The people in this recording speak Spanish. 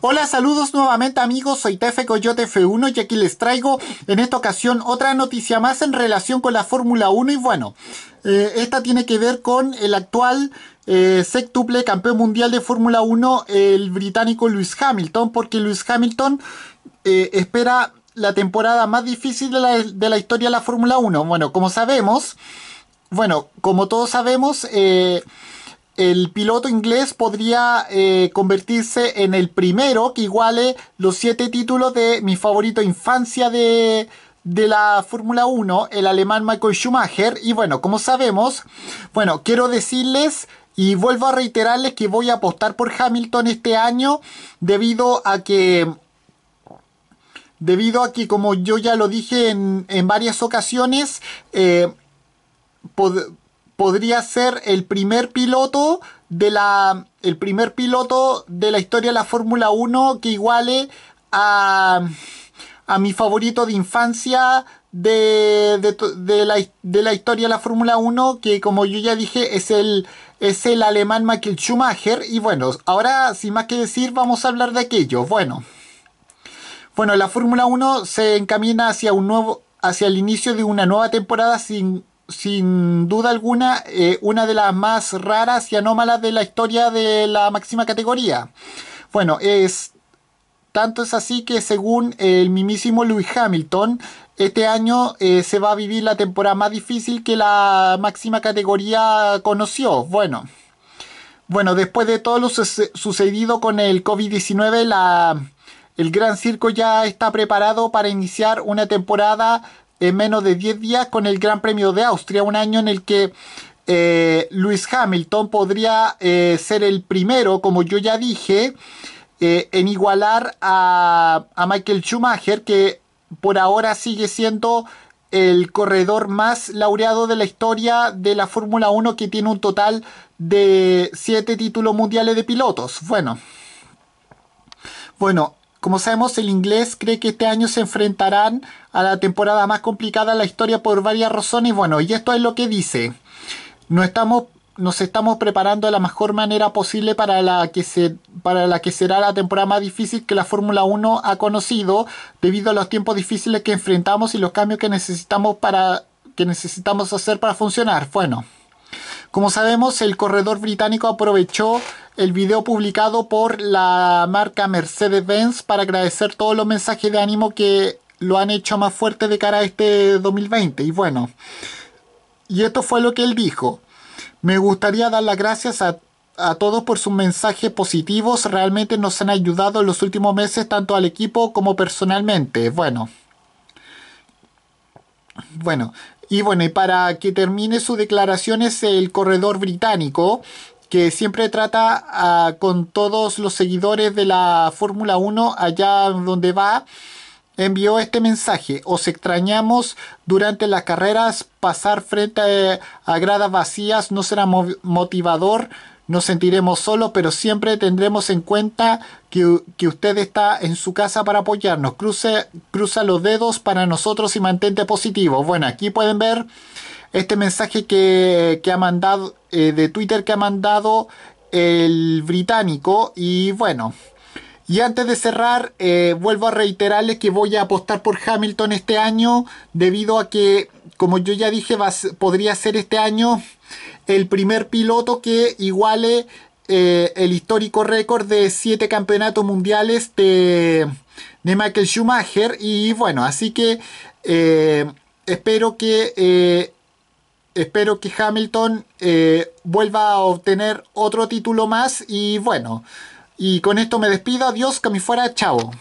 Hola, saludos nuevamente amigos, soy Tefe Coyote F1 y aquí les traigo en esta ocasión otra noticia más en relación con la Fórmula 1 y bueno, eh, esta tiene que ver con el actual eh, campeón mundial de Fórmula 1, el británico Lewis Hamilton, porque Lewis Hamilton eh, espera la temporada más difícil de la, de la historia de la Fórmula 1. Bueno, como sabemos, bueno, como todos sabemos, eh, el piloto inglés podría eh, convertirse en el primero que iguale los siete títulos de mi favorito infancia de, la Fórmula 1, el alemán Michael Schumacher. Y bueno, como sabemos, bueno, quiero decirles y vuelvo a reiterarles que voy a apostar por Hamilton este año debido a que... Debido a que, como yo ya lo dije en, varias ocasiones, eh, podría ser el primer piloto de la el primer piloto de la historia de la Fórmula 1 que iguale a, mi favorito de infancia de, la, historia de la Fórmula 1 que como yo ya dije es el, es el alemán Michael Schumacher y bueno, ahora sin más que decir vamos a hablar de aquello. Bueno, bueno la Fórmula 1 se encamina hacia, un nuevo, hacia el inicio de una nueva temporada sin sin duda alguna, eh, una de las más raras y anómalas de la historia de la máxima categoría. Bueno, es tanto es así que según el mismísimo Lewis Hamilton, este año eh, se va a vivir la temporada más difícil que la máxima categoría conoció. Bueno, bueno después de todo lo sucedido con el COVID-19, el Gran Circo ya está preparado para iniciar una temporada en menos de 10 días con el Gran Premio de Austria, un año en el que eh, Luis Hamilton podría eh, ser el primero, como yo ya dije, eh, en igualar a, a, Michael Schumacher, que por ahora sigue siendo el corredor más laureado de la historia de la Fórmula 1, que tiene un total de 7 títulos mundiales de pilotos. Bueno, bueno como sabemos, el inglés cree que este año se enfrentarán a la temporada más complicada de la historia por varias razones. Bueno, y esto es lo que dice. No estamos nos estamos preparando de la mejor manera posible para la que, se, para la que será la temporada más difícil que la Fórmula 1 ha conocido debido a los tiempos difíciles que enfrentamos y los cambios que necesitamos para que necesitamos hacer para funcionar. Bueno, como sabemos, el corredor británico aprovechó el video publicado por la marca Mercedes-Benz para agradecer todos los mensajes de ánimo que lo han hecho más fuerte de cara a este 2020. Y bueno, y esto fue lo que él dijo. Me gustaría dar las gracias a, todos por sus mensajes positivos. Realmente nos han ayudado en los últimos meses, tanto al equipo como personalmente. Bueno. Bueno, y bueno, y para que termine su declaración es el corredor británico que siempre trata ah, con todos los seguidores de la Fórmula 1 allá donde va, envió este mensaje. Os extrañamos durante las carreras, pasar frente eh, a, gradas vacías no será motivador, nos sentiremos solos, pero siempre tendremos en cuenta que, usted está en su casa para apoyarnos. cruza los dedos para nosotros y mantente positivo. Bueno, aquí pueden ver este mensaje que, ha mandado, eh, de Twitter que ha mandado el británico. Y bueno, y antes de cerrar, eh, vuelvo a reiterarles que voy a apostar por Hamilton este año, debido a que, como yo ya dije, podría ser este año el primer piloto que iguale eh, el histórico récord de 7 campeonatos mundiales de, de, Michael Schumacher. Y bueno, así que espero que espero que Hamilton eh, vuelva a obtener otro título más y bueno, y con esto me despido, adiós, que me fuera, chao.